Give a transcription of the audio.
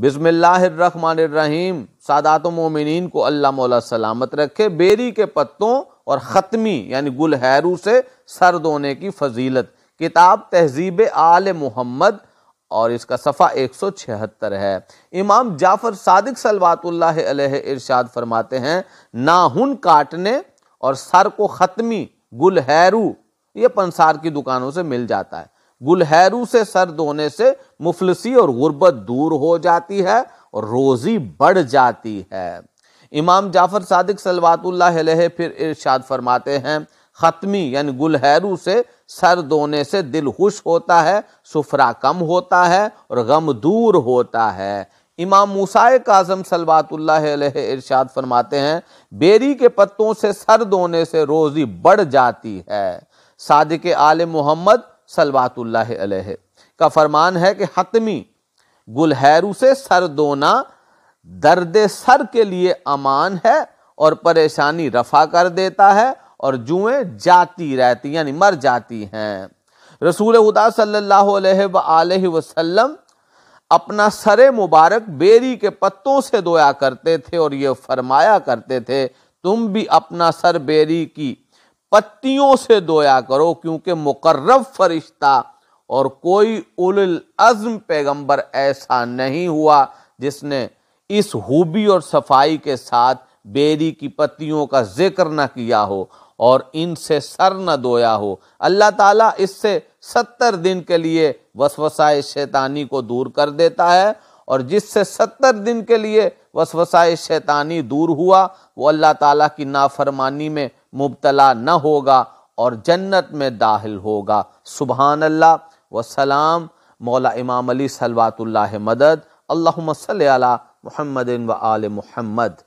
बिसमीम सादात मोमिन को अल्लाह मौला सलामत रखे बेरी के पत्तों और ख़त्मी यानी गुलहरू से सर धोने की फजीलत किताब तहजीब आल मोहम्मद और इसका सफ़ा एक सौ छिहत्तर है इमाम जाफ़र सादिक सलवातुल्ल इरशाद फरमाते हैं नाहुन काटने और सर को ख़त्मी गुलहैरू ये पंसार की दुकानों से मिल जाता है गुलहरू से सर धोने से मुफलसी और गुर्बत दूर हो जाती है और रोजी बढ़ जाती है इमाम जाफर सादिक सलवातुल्ला फिर इरशाद फरमाते हैं ख़त्मी यानी गुलहरू से सर धोने से दिल खुश होता है सुफरा कम होता है और गम दूर होता है इमाम मूसा काजम सलवातुल्ला इरशाद फरमाते हैं बेरी के पत्तों से सर धोने से रोज़ी बढ़ जाती है सादिक आल मोहम्मद सलवातुल्लाह का फरमान है कि हतमी गुलहरू से सर दोना दर्द सर के लिए अमान है और परेशानी रफा कर देता है और जुएं जाती रहती यानी मर जाती हैं रसूल उदा सल्लल्लाहु अलैहि वसल्लम अपना सरे मुबारक बेरी के पत्तों से धोया करते थे और ये फरमाया करते थे तुम भी अपना सर बेरी की पत्तियों से दोया करो क्योंकि मुकर्रब फरिश्ता और कोई उल अज़म पैगंबर ऐसा नहीं हुआ जिसने इस हुबी और सफाई के साथ बेरी की पत्तियों का जिक्र न किया हो और इनसे सर न दोया हो अल्लाह ताला इससे सत्तर दिन के लिए वसवसाए शैतानी को दूर कर देता है और जिससे सत्तर दिन के लिए वसवसाए शैतानी दूर हुआ वो अल्लाह ताला की नाफरमानी में मुबतला न होगा और जन्नत में दाखिल होगा सुबहान अल्लाह वसलाम मौला इमाम अली सलवातुल्लाह मदद अल्लाम सल महमदिन व आल महमद